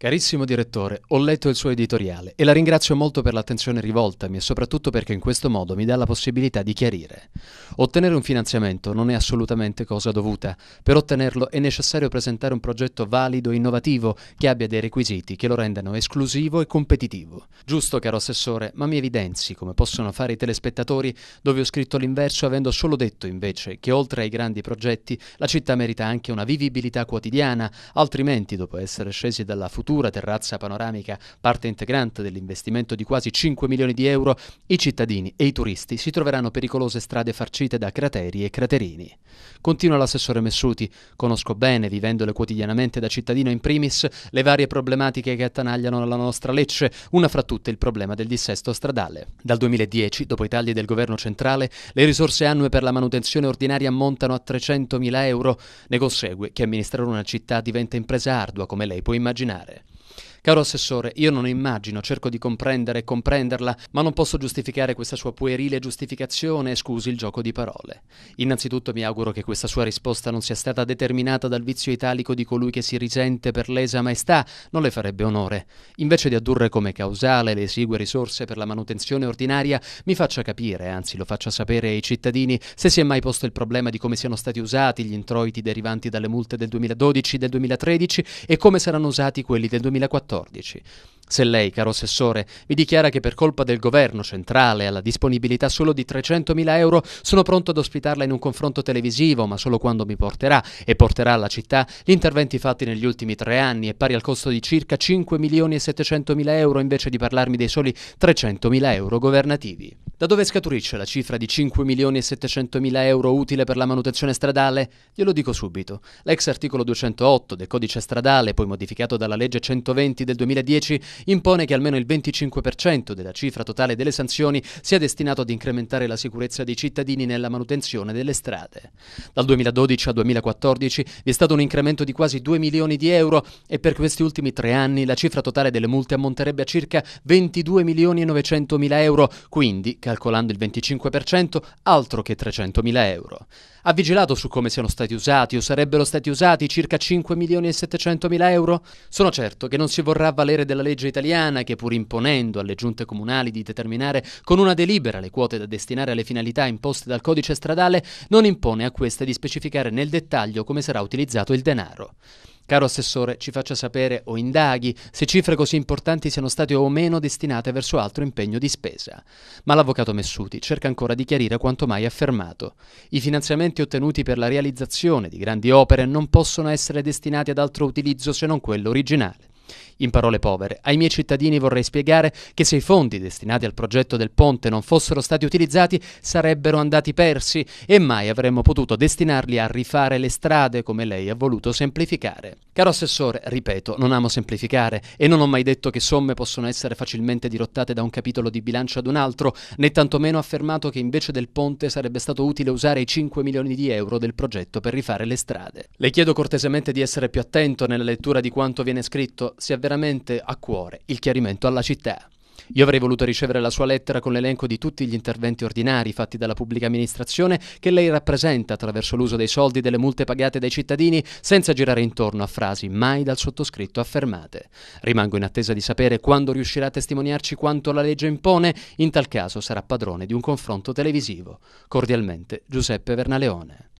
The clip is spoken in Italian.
Carissimo direttore, ho letto il suo editoriale e la ringrazio molto per l'attenzione rivoltami e soprattutto perché in questo modo mi dà la possibilità di chiarire. Ottenere un finanziamento non è assolutamente cosa dovuta. Per ottenerlo è necessario presentare un progetto valido e innovativo che abbia dei requisiti che lo rendano esclusivo e competitivo. Giusto, caro assessore, ma mi evidenzi come possono fare i telespettatori dove ho scritto l'inverso avendo solo detto invece che oltre ai grandi progetti la città merita anche una vivibilità quotidiana, altrimenti dopo essere scesi dalla futura futura terrazza panoramica, parte integrante dell'investimento di quasi 5 milioni di euro, i cittadini e i turisti si troveranno pericolose strade farcite da crateri e craterini. Continua l'assessore Messuti, conosco bene, vivendole quotidianamente da cittadino in primis, le varie problematiche che attanagliano la nostra Lecce, una fra tutte il problema del dissesto stradale. Dal 2010, dopo i tagli del governo centrale, le risorse annue per la manutenzione ordinaria ammontano a 300.000 euro. Ne consegue che amministrare una città diventa impresa ardua, come lei può immaginare. Caro assessore, io non immagino, cerco di comprendere e comprenderla, ma non posso giustificare questa sua puerile giustificazione, scusi il gioco di parole. Innanzitutto mi auguro che questa sua risposta non sia stata determinata dal vizio italico di colui che si risente per lesa maestà, non le farebbe onore. Invece di addurre come causale le esigue risorse per la manutenzione ordinaria, mi faccia capire, anzi lo faccia sapere ai cittadini, se si è mai posto il problema di come siano stati usati gli introiti derivanti dalle multe del 2012 del 2013 e come saranno usati quelli del 2014 2014 se lei, caro assessore, mi dichiara che per colpa del governo centrale ha la disponibilità solo di 300.000 euro sono pronto ad ospitarla in un confronto televisivo, ma solo quando mi porterà e porterà alla città gli interventi fatti negli ultimi tre anni e pari al costo di circa 5 milioni e 700 euro invece di parlarmi dei soli 300.000 euro governativi. Da dove scaturisce la cifra di 5 milioni e 700 euro utile per la manutenzione stradale? Glielo dico subito. L'ex articolo 208 del codice stradale, poi modificato dalla legge 120 del 2010, impone che almeno il 25% della cifra totale delle sanzioni sia destinato ad incrementare la sicurezza dei cittadini nella manutenzione delle strade. Dal 2012 al 2014 vi è stato un incremento di quasi 2 milioni di euro e per questi ultimi tre anni la cifra totale delle multe ammonterebbe a circa 22 milioni e 900 mila euro, quindi, calcolando il 25%, altro che 300 mila euro. Ha vigilato su come siano stati usati o sarebbero stati usati circa 5 milioni e 700 mila euro? Sono certo che non si vorrà valere della legge italiana che pur imponendo alle giunte comunali di determinare con una delibera le quote da destinare alle finalità imposte dal codice stradale, non impone a queste di specificare nel dettaglio come sarà utilizzato il denaro. Caro Assessore, ci faccia sapere o indaghi se cifre così importanti siano state o meno destinate verso altro impegno di spesa. Ma l'avvocato Messuti cerca ancora di chiarire quanto mai affermato. I finanziamenti ottenuti per la realizzazione di grandi opere non possono essere destinati ad altro utilizzo se non quello originale. In parole povere, ai miei cittadini vorrei spiegare che se i fondi destinati al progetto del ponte non fossero stati utilizzati sarebbero andati persi e mai avremmo potuto destinarli a rifare le strade come lei ha voluto semplificare. Caro assessore, ripeto, non amo semplificare e non ho mai detto che somme possono essere facilmente dirottate da un capitolo di bilancio ad un altro, né tantomeno affermato che invece del ponte sarebbe stato utile usare i 5 milioni di euro del progetto per rifare le strade. Le chiedo cortesemente di essere più attento nella lettura di quanto viene scritto, si avverte veramente a cuore il chiarimento alla città. Io avrei voluto ricevere la sua lettera con l'elenco di tutti gli interventi ordinari fatti dalla pubblica amministrazione che lei rappresenta attraverso l'uso dei soldi e delle multe pagate dai cittadini senza girare intorno a frasi mai dal sottoscritto affermate. Rimango in attesa di sapere quando riuscirà a testimoniarci quanto la legge impone, in tal caso sarà padrone di un confronto televisivo. Cordialmente Giuseppe Vernaleone.